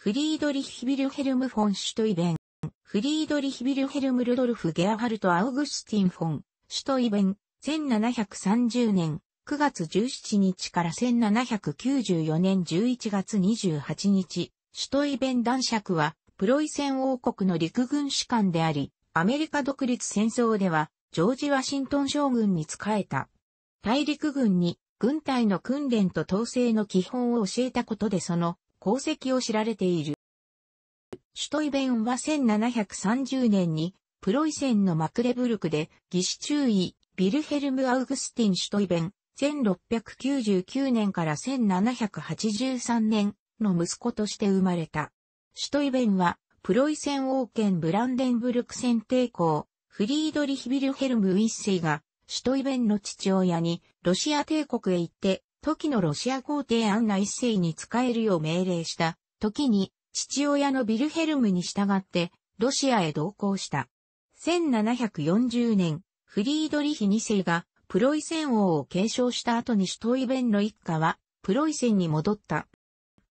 フリードリヒ・ビルヘルム・フォン・シュトイベン。フリードリヒ・ビルヘルム・ルドルフ・ゲアハルト・アウグスティン・フォン、シュトイベン。1730年9月17日から1794年11月28日、シュトイベン男爵は、プロイセン王国の陸軍士官であり、アメリカ独立戦争では、ジョージ・ワシントン将軍に仕えた。大陸軍に軍隊の訓練と統制の基本を教えたことでその功績を知られている。シュトイベンは1730年にプロイセンのマクレブルクで義士中尉ビルヘルム・アウグスティン・シュトイベン1699年から1783年の息子として生まれた。シュトイベンはプロイセン王権ブランデンブルク戦抵抗フリードリヒ・ビルヘルム・ウィッセイがシュトイベンの父親にロシア帝国へ行って時のロシア皇帝アンナ一世に仕えるよう命令した、時に、父親のビルヘルムに従って、ロシアへ同行した。1740年、フリードリヒ2世が、プロイセン王を継承した後にシュトイベンの一家は、プロイセンに戻った。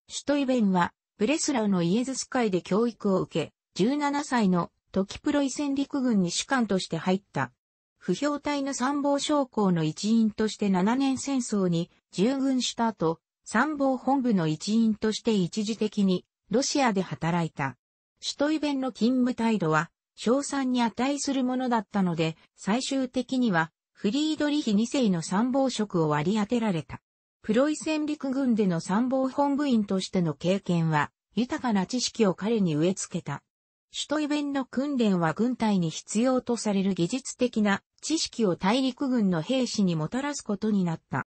シュトイベンは、ブレスラウのイエズス会で教育を受け、17歳の時プロイセン陸軍に士官として入った。不評隊の参謀将校の一員として7年戦争に従軍した後、参謀本部の一員として一時的にロシアで働いた。シュトイベンの勤務態度は、賞賛に値するものだったので、最終的には、フリードリヒ2世の参謀職を割り当てられた。プロイセン陸軍での参謀本部員としての経験は、豊かな知識を彼に植え付けた。首都イベンの訓練は軍隊に必要とされる技術的な知識を大陸軍の兵士にもたらすことになった。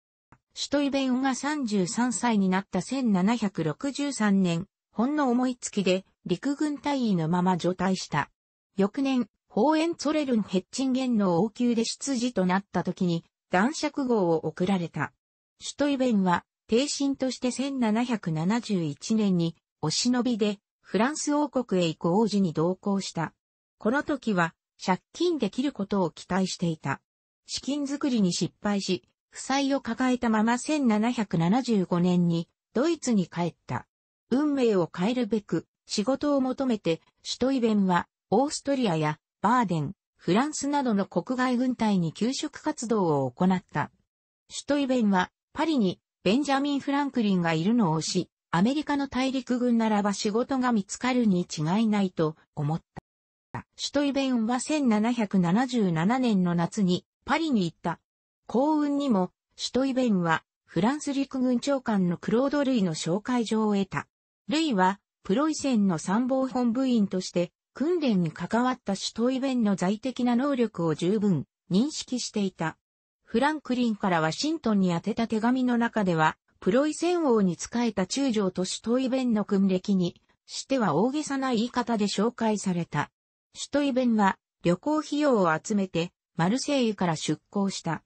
首都イベンが33歳になった1763年、ほんの思いつきで陸軍隊員のまま除隊した。翌年、ホーエンツォレルンヘッチンゲンの王宮で執事となった時に男爵号を贈られた。首都イベンは、帝神として1771年に、お忍びで、フランス王国へ行く王子に同行した。この時は、借金できることを期待していた。資金作りに失敗し、負債を抱えたまま1775年にドイツに帰った。運命を変えるべく仕事を求めて首都イベンはオーストリアやバーデン、フランスなどの国外軍隊に給食活動を行った。首都イベンはパリにベンジャミン・フランクリンがいるのを知アメリカの大陸軍ならば仕事が見つかるに違いないと思った。シュトイベンは1777年の夏にパリに行った。幸運にも、シュトイベンはフランス陸軍長官のクロード・ルイの紹介状を得た。ルイは、プロイセンの参謀本部員として、訓練に関わったシュトイベンの在的な能力を十分認識していた。フランクリンからワシントンに宛てた手紙の中では、プロイセン王に仕えた中将と市トイベンの訓歴に、しては大げさな言い方で紹介された。首都イベンは旅行費用を集めてマルセイユから出港した。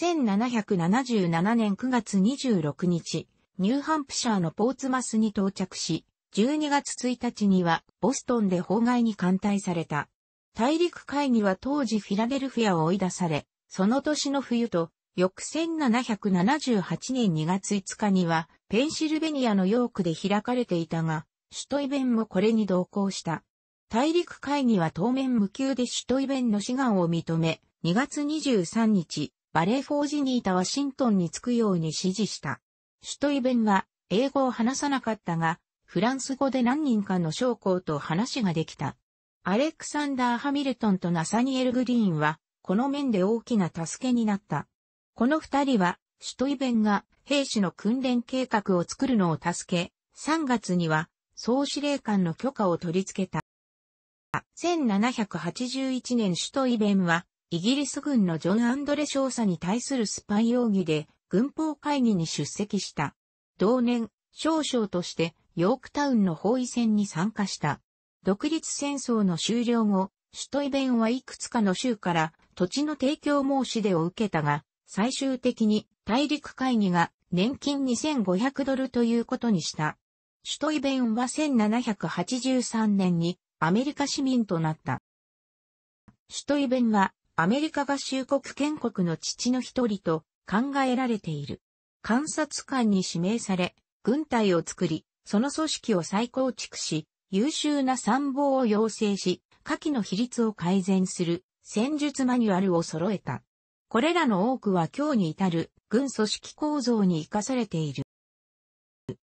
1777年9月26日、ニューハンプシャーのポーツマスに到着し、12月1日にはボストンで法外に艦隊された。大陸会議は当時フィラデルフィアを追い出され、その年の冬と翌1778年2月5日には、ペンシルベニアのヨークで開かれていたが、首都イベンもこれに同行した。大陸会議は当面無休で首都イベンの志願を認め、2月23日、バレーフォージにいたワシントンに着くように指示した。首都イベンは、英語を話さなかったが、フランス語で何人かの将校と話ができた。アレクサンダー・ハミルトンとナサニエル・グリーンは、この面で大きな助けになった。この二人は、首都イベンが兵士の訓練計画を作るのを助け、3月には総司令官の許可を取り付けた。1781年首都イベンは、イギリス軍のジョン・アンドレ少佐に対するスパイ容疑で軍法会議に出席した。同年、少将としてヨークタウンの包囲戦に参加した。独立戦争の終了後、首都イベンはいくつかの州から土地の提供申し出を受けたが、最終的に大陸会議が年金2500ドルということにした。首都イベンは1783年にアメリカ市民となった。首都イベンはアメリカ合衆国建国の父の一人と考えられている。監察官に指名され、軍隊を作り、その組織を再構築し、優秀な参謀を養成し、下記の比率を改善する戦術マニュアルを揃えた。これらの多くは今日に至る軍組織構造に活かされている。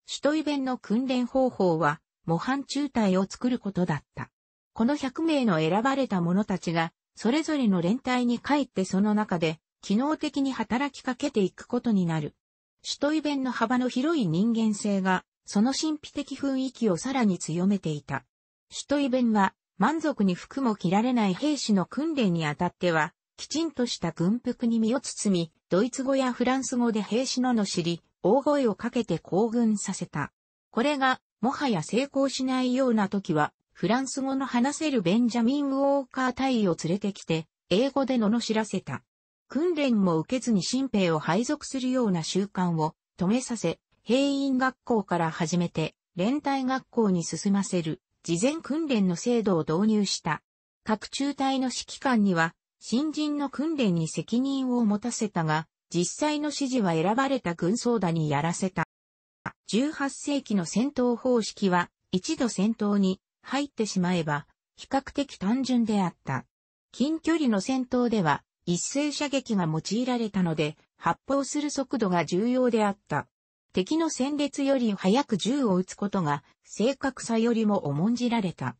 首都イベンの訓練方法は、模範中隊を作ることだった。この100名の選ばれた者たちが、それぞれの連隊に帰ってその中で、機能的に働きかけていくことになる。首都イベンの幅の広い人間性が、その神秘的雰囲気をさらに強めていた。首都イベンは、満足に服も着られない兵士の訓練にあたっては、きちんとした軍服に身を包み、ドイツ語やフランス語で兵士ののしり、大声をかけて行軍させた。これが、もはや成功しないような時は、フランス語の話せるベンジャミン・ウォーカー隊を連れてきて、英語で罵らせた。訓練も受けずに新兵を配属するような習慣を止めさせ、兵員学校から始めて、連隊学校に進ませる、事前訓練の制度を導入した。各中隊の指揮官には、新人の訓練に責任を持たせたが、実際の指示は選ばれた軍装だにやらせた。18世紀の戦闘方式は、一度戦闘に入ってしまえば、比較的単純であった。近距離の戦闘では、一斉射撃が用いられたので、発砲する速度が重要であった。敵の戦列より早く銃を撃つことが、正確さよりも重んじられた。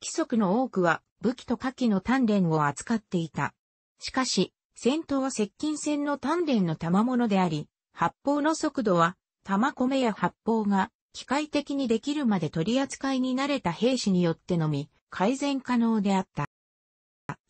規則の多くは武器と火器の鍛錬を扱っていた。しかし、戦闘は接近戦の鍛錬の賜物であり、発砲の速度は、弾米や発砲が機械的にできるまで取り扱いに慣れた兵士によってのみ改善可能であった。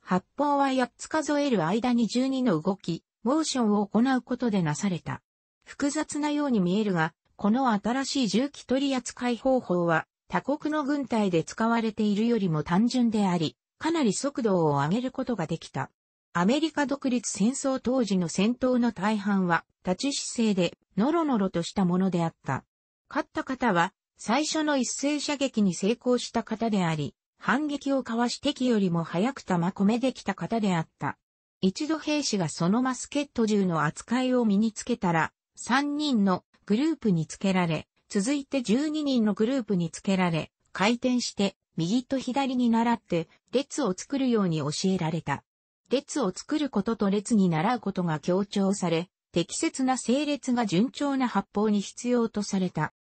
発砲は8つ数える間に12の動き、モーションを行うことでなされた。複雑なように見えるが、この新しい銃器取り扱い方法は他国の軍隊で使われているよりも単純であり、かなり速度を上げることができた。アメリカ独立戦争当時の戦闘の大半は立ち姿勢でノロノロとしたものであった。勝った方は最初の一斉射撃に成功した方であり、反撃をかわし敵よりも早く弾込めできた方であった。一度兵士がそのマスケット銃の扱いを身につけたら、3人のグループにつけられ、続いて12人のグループにつけられ、回転して右と左に習って列を作るように教えられた。列を作ることと列に習うことが強調され、適切な整列が順調な発砲に必要とされた。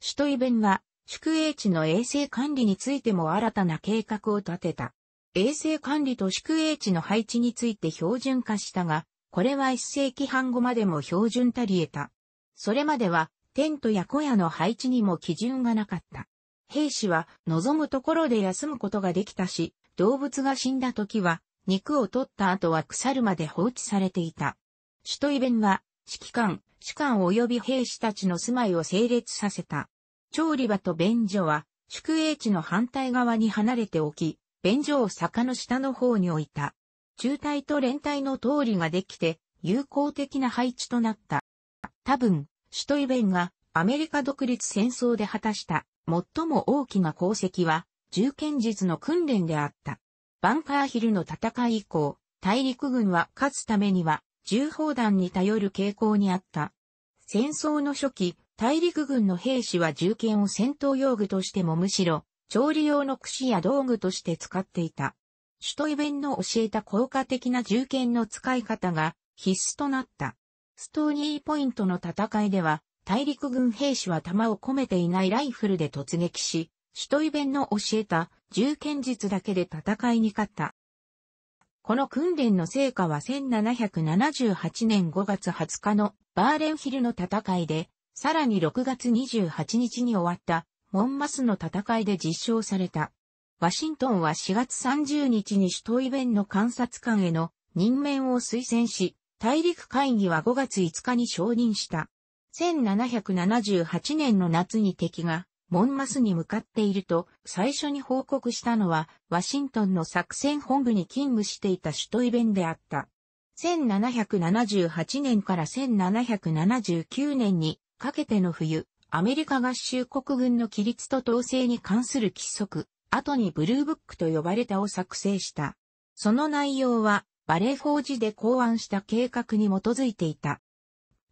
首都イベンは、宿営地の衛生管理についても新たな計画を立てた。衛生管理と宿営地の配置について標準化したが、これは一世紀半後までも標準たり得た。それまではテントや小屋の配置にも基準がなかった。兵士は望むところで休むことができたし、動物が死んだ時は、肉を取った後は腐るまで放置されていた。首都イベンは、指揮官、主官及び兵士たちの住まいを整列させた。調理場と便所は、宿営地の反対側に離れておき、便所を坂の下の方に置いた。中隊と連隊の通りができて、友好的な配置となった。多分、シュトイベンがアメリカ独立戦争で果たした最も大きな功績は、銃剣術の訓練であった。バンカーヒルの戦い以降、大陸軍は勝つためには、銃砲弾に頼る傾向にあった。戦争の初期、大陸軍の兵士は銃剣を戦闘用具としてもむしろ、調理用の櫛や道具として使っていた。首都イベンの教えた効果的な銃剣の使い方が必須となった。ストーニーポイントの戦いでは、大陸軍兵士は弾を込めていないライフルで突撃し、シ都トイベンの教えた銃剣術だけで戦いに勝った。この訓練の成果は1778年5月20日のバーレンヒルの戦いで、さらに6月28日に終わったモンマスの戦いで実証された。ワシントンは4月30日にシ都。トイベンの観察官への任命を推薦し、大陸会議は5月5日に承認した。1778年の夏に敵が、モンマスに向かっていると、最初に報告したのは、ワシントンの作戦本部に勤務していた首都イベンであった。1778年から1779年にかけての冬、アメリカ合衆国軍の規律と統制に関する規則、後にブルーブックと呼ばれたを作成した。その内容は、バレーフォージで考案した計画に基づいていた。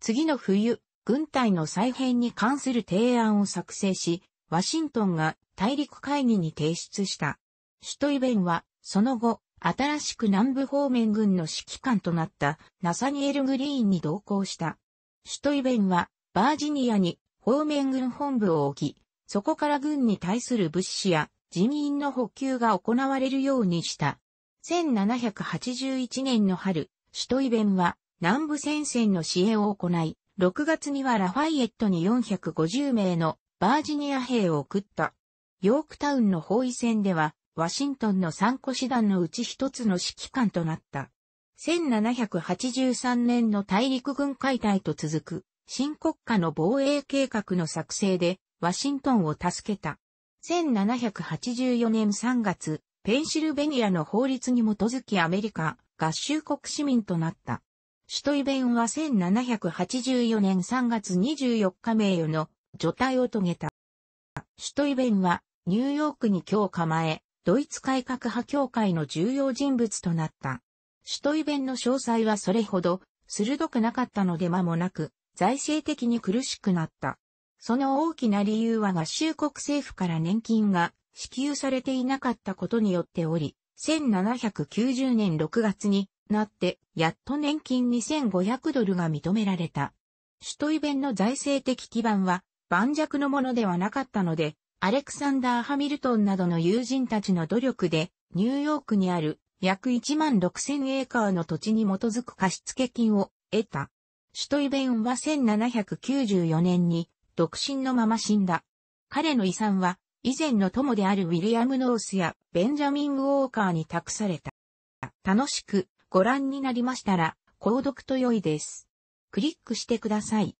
次の冬、軍隊の再編に関する提案を作成し、ワシントンが大陸会議に提出した。首都イベンは、その後、新しく南部方面軍の指揮官となったナサニエル・グリーンに同行した。首都イベンは、バージニアに方面軍本部を置き、そこから軍に対する物資や人員の補給が行われるようにした。1781年の春、首都イベンは南部戦線の支援を行い、6月にはラファイエットに450名のバージニア兵を送った。ヨークタウンの包囲戦では、ワシントンの参個師団のうち一つの指揮官となった。1783年の大陸軍解体と続く、新国家の防衛計画の作成で、ワシントンを助けた。1784年3月、ペンシルベニアの法律に基づきアメリカ合衆国市民となった。首都イベンは1784年3月24日名誉の除隊を遂げた。首都イベンはニューヨークに今日構え、ドイツ改革派協会の重要人物となった。首都イベンの詳細はそれほど鋭くなかったので間もなく財政的に苦しくなった。その大きな理由は合衆国政府から年金が支給されていなかったことによっており、1790年6月になって、やっと年金2500ドルが認められた。首都イベンの財政的基盤は盤石のものではなかったので、アレクサンダー・ハミルトンなどの友人たちの努力で、ニューヨークにある約1万6000エーカーの土地に基づく貸付金を得た。首都イベンは1794年に独身のまま死んだ。彼の遺産は以前の友であるウィリアム・ノースやベンジャミン・ウォーカーに託された。楽しくご覧になりましたら、購読と良いです。クリックしてください。